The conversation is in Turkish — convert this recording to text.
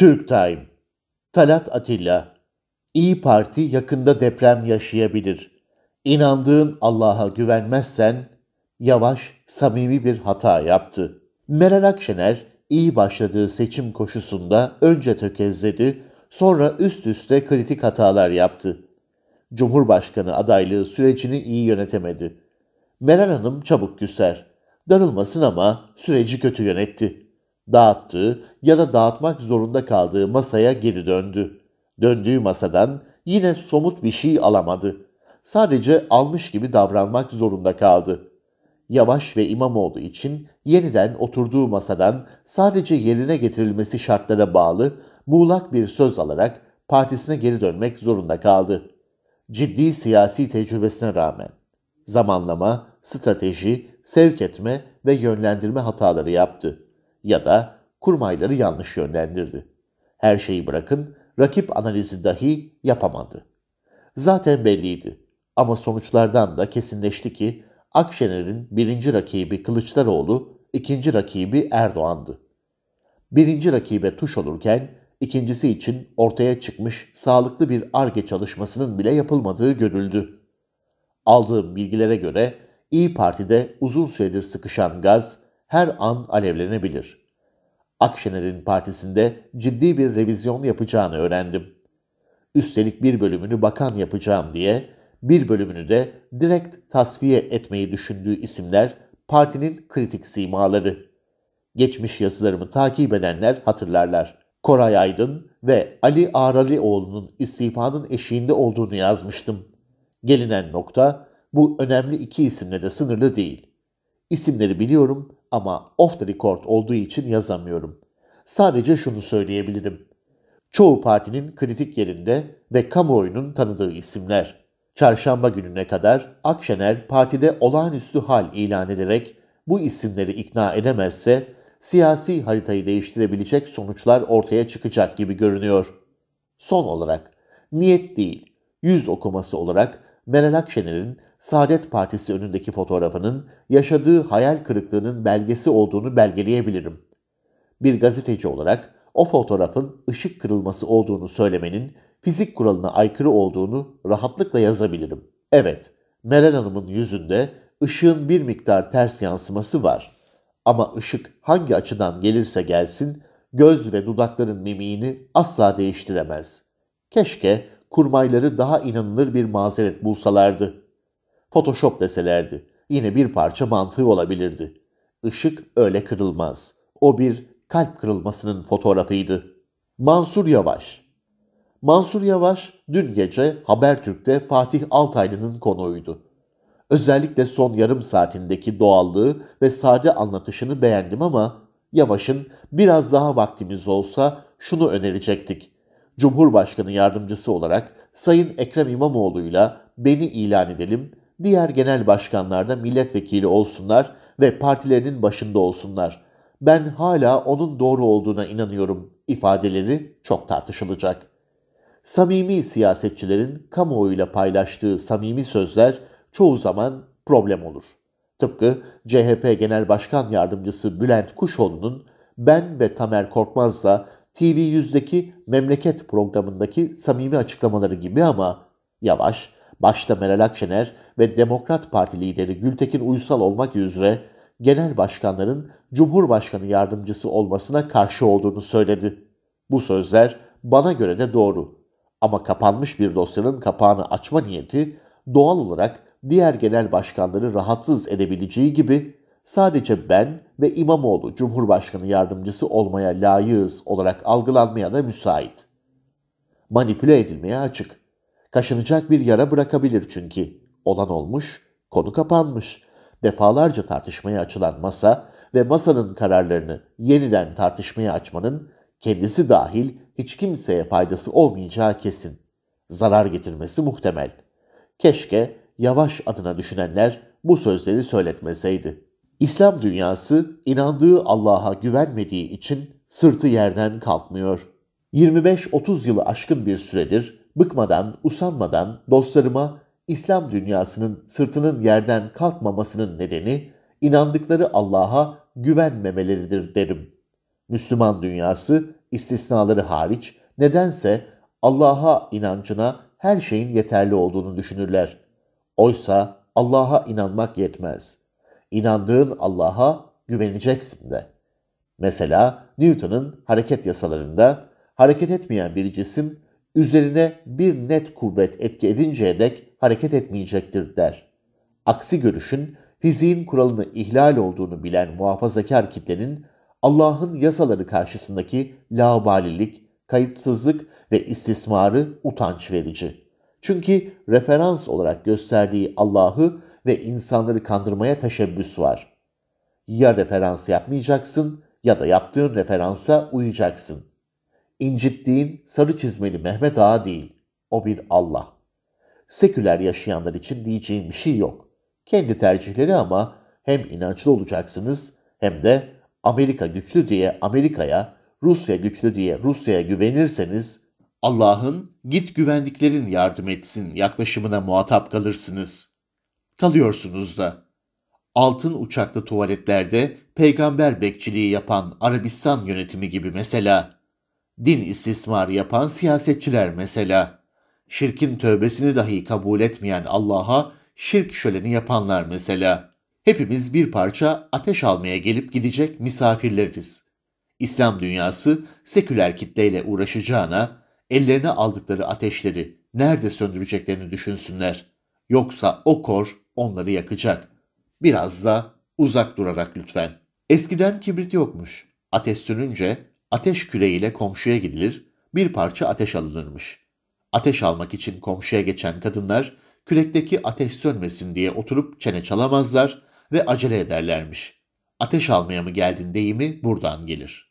Türk Time Talat Atilla İyi Parti yakında deprem yaşayabilir. İnandığın Allah'a güvenmezsen Yavaş samimi bir hata yaptı. Meral Akşener iyi başladığı seçim koşusunda önce tökezledi, sonra üst üste kritik hatalar yaptı. Cumhurbaşkanı adaylığı sürecini iyi yönetemedi. Meral Hanım çabuk güser. Darılmasın ama süreci kötü yönetti dağıttığı ya da dağıtmak zorunda kaldığı masaya geri döndü. Döndüğü masadan yine somut bir şey alamadı. Sadece almış gibi davranmak zorunda kaldı. Yavaş ve imam olduğu için yeniden oturduğu masadan sadece yerine getirilmesi şartlara bağlı muğlak bir söz alarak partisine geri dönmek zorunda kaldı. Ciddi siyasi tecrübesine rağmen zamanlama, strateji, sevk etme ve yönlendirme hataları yaptı ya da kurmayları yanlış yönlendirdi. Her şeyi bırakın, rakip analizi dahi yapamadı. Zaten belliydi ama sonuçlardan da kesinleşti ki Akşener'in birinci rakibi Kılıçdaroğlu, ikinci rakibi Erdoğan'dı. Birinci rakibe tuş olurken ikincisi için ortaya çıkmış sağlıklı bir ARGE çalışmasının bile yapılmadığı görüldü. Aldığım bilgilere göre İyi Parti'de uzun süredir sıkışan gaz her an alevlenebilir. Akşener'in partisinde ciddi bir revizyon yapacağını öğrendim. Üstelik bir bölümünü bakan yapacağım diye, bir bölümünü de direkt tasfiye etmeyi düşündüğü isimler partinin kritik simaları. Geçmiş yazılarımı takip edenler hatırlarlar. Koray Aydın ve Ali Ağralioğlu'nun istifanın eşiğinde olduğunu yazmıştım. Gelinen nokta bu önemli iki isimle de sınırlı değil. İsimleri biliyorum ama off the record olduğu için yazamıyorum. Sadece şunu söyleyebilirim. Çoğu partinin kritik yerinde ve kamuoyunun tanıdığı isimler. Çarşamba gününe kadar Akşener partide olağanüstü hal ilan ederek bu isimleri ikna edemezse siyasi haritayı değiştirebilecek sonuçlar ortaya çıkacak gibi görünüyor. Son olarak niyet değil, yüz okuması olarak Meral Akşener'in Saadet Partisi önündeki fotoğrafının yaşadığı hayal kırıklığının belgesi olduğunu belgeleyebilirim. Bir gazeteci olarak o fotoğrafın ışık kırılması olduğunu söylemenin fizik kuralına aykırı olduğunu rahatlıkla yazabilirim. Evet, Meral Hanım'ın yüzünde ışığın bir miktar ters yansıması var. Ama ışık hangi açıdan gelirse gelsin göz ve dudakların mimiğini asla değiştiremez. Keşke kurmayları daha inanılır bir mazeret bulsalardı. Photoshop deselerdi. Yine bir parça mantığı olabilirdi. Işık öyle kırılmaz. O bir kalp kırılmasının fotoğrafıydı. Mansur Yavaş Mansur Yavaş dün gece Habertürk'te Fatih Altaylı'nın konuğuydu. Özellikle son yarım saatindeki doğallığı ve sade anlatışını beğendim ama Yavaş'ın biraz daha vaktimiz olsa şunu önerecektik. Cumhurbaşkanı yardımcısı olarak Sayın Ekrem İmamoğlu'yla beni ilan edelim diğer genel başkanlarda milletvekili olsunlar ve partilerinin başında olsunlar. Ben hala onun doğru olduğuna inanıyorum ifadeleri çok tartışılacak. Samimi siyasetçilerin kamuoyuyla paylaştığı samimi sözler çoğu zaman problem olur. Tıpkı CHP Genel Başkan Yardımcısı Bülent Kuşoğlu'nun ben ve Tamer Korkmaz'la TV100'deki memleket programındaki samimi açıklamaları gibi ama yavaş, başta Meral Akşener ve Demokrat Parti lideri Gültekin Uysal olmak üzere genel başkanların Cumhurbaşkanı yardımcısı olmasına karşı olduğunu söyledi. Bu sözler bana göre de doğru. Ama kapanmış bir dosyanın kapağını açma niyeti doğal olarak diğer genel başkanları rahatsız edebileceği gibi sadece ben ve İmamoğlu Cumhurbaşkanı yardımcısı olmaya layığız olarak algılanmaya da müsait. Manipüle edilmeye açık. Kaşınacak bir yara bırakabilir çünkü. Olan olmuş, konu kapanmış. Defalarca tartışmaya açılan masa ve masanın kararlarını yeniden tartışmaya açmanın kendisi dahil hiç kimseye faydası olmayacağı kesin. Zarar getirmesi muhtemel. Keşke yavaş adına düşünenler bu sözleri söyletmeseydi. İslam dünyası inandığı Allah'a güvenmediği için sırtı yerden kalkmıyor. 25-30 yılı aşkın bir süredir Bıkmadan, usanmadan dostlarıma İslam dünyasının sırtının yerden kalkmamasının nedeni inandıkları Allah'a güvenmemeleridir derim. Müslüman dünyası istisnaları hariç nedense Allah'a inancına her şeyin yeterli olduğunu düşünürler. Oysa Allah'a inanmak yetmez. İnandığın Allah'a güveneceksin de. Mesela Newton'un hareket yasalarında hareket etmeyen bir cisim üzerine bir net kuvvet etki edinceye dek hareket etmeyecektir der. Aksi görüşün fiziğin kuralını ihlal olduğunu bilen muhafazakar kitlenin Allah'ın yasaları karşısındaki laubalilik, kayıtsızlık ve istismarı utanç verici. Çünkü referans olarak gösterdiği Allah'ı ve insanları kandırmaya teşebbüs var. Ya referans yapmayacaksın ya da yaptığın referansa uyacaksın incittiğin sarı çizmeli Mehmet Ağa değil. O bir Allah. Seküler yaşayanlar için diyeceğim bir şey yok. Kendi tercihleri ama hem inançlı olacaksınız hem de Amerika güçlü diye Amerika'ya, Rusya güçlü diye Rusya'ya güvenirseniz Allah'ın git güvendiklerin yardım etsin yaklaşımına muhatap kalırsınız. Kalıyorsunuz da. Altın uçaklı tuvaletlerde peygamber bekçiliği yapan Arabistan yönetimi gibi mesela din istismar yapan siyasetçiler mesela. Şirkin tövbesini dahi kabul etmeyen Allah'a şirk şöleni yapanlar mesela. Hepimiz bir parça ateş almaya gelip gidecek misafirleriz. İslam dünyası seküler kitleyle uğraşacağına ellerine aldıkları ateşleri nerede söndüreceklerini düşünsünler. Yoksa o kor onları yakacak. Biraz da uzak durarak lütfen. Eskiden kibrit yokmuş. Ateş sönünce ateş küreğiyle komşuya gidilir, bir parça ateş alınırmış. Ateş almak için komşuya geçen kadınlar kürekteki ateş sönmesin diye oturup çene çalamazlar ve acele ederlermiş. Ateş almaya mı geldin deyimi buradan gelir.''